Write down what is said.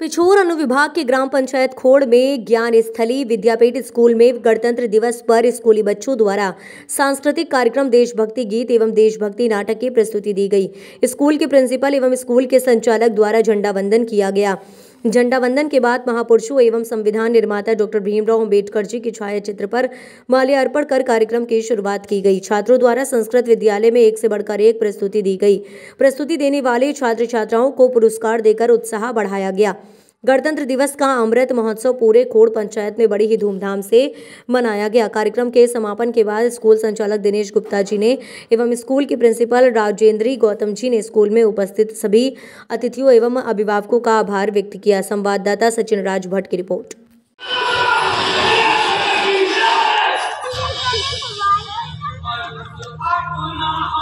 पिछोर अनुविभाग के ग्राम पंचायत खोड़ में ज्ञान स्थली विद्यापीठ स्कूल में गणतंत्र दिवस पर स्कूली बच्चों द्वारा सांस्कृतिक कार्यक्रम देशभक्ति गीत एवं देशभक्ति नाटक की प्रस्तुति दी गई स्कूल के प्रिंसिपल एवं स्कूल के संचालक द्वारा झंडा वंदन किया गया झंडा वंदन के बाद महापुरुषों एवं संविधान निर्माता डॉक्टर भीमराव अम्बेडकर जी के छायाचित्र पर माल्यार्पण कर कार्यक्रम की शुरुआत की गई छात्रों द्वारा संस्कृत विद्यालय में एक से बढ़कर एक प्रस्तुति दी गई प्रस्तुति देने वाले छात्र छात्राओं को पुरस्कार देकर उत्साह बढ़ाया गया गणतंत्र दिवस का अमृत महोत्सव पूरे खोड़ पंचायत में बड़ी ही धूमधाम से मनाया गया कार्यक्रम के समापन के बाद स्कूल संचालक दिनेश गुप्ता जी ने एवं स्कूल की प्रिंसिपल राजेंद्री गौतम जी ने स्कूल में उपस्थित सभी अतिथियों एवं अभिभावकों का आभार व्यक्त किया संवाददाता सचिन राज भट्ट की रिपोर्ट Oh, no.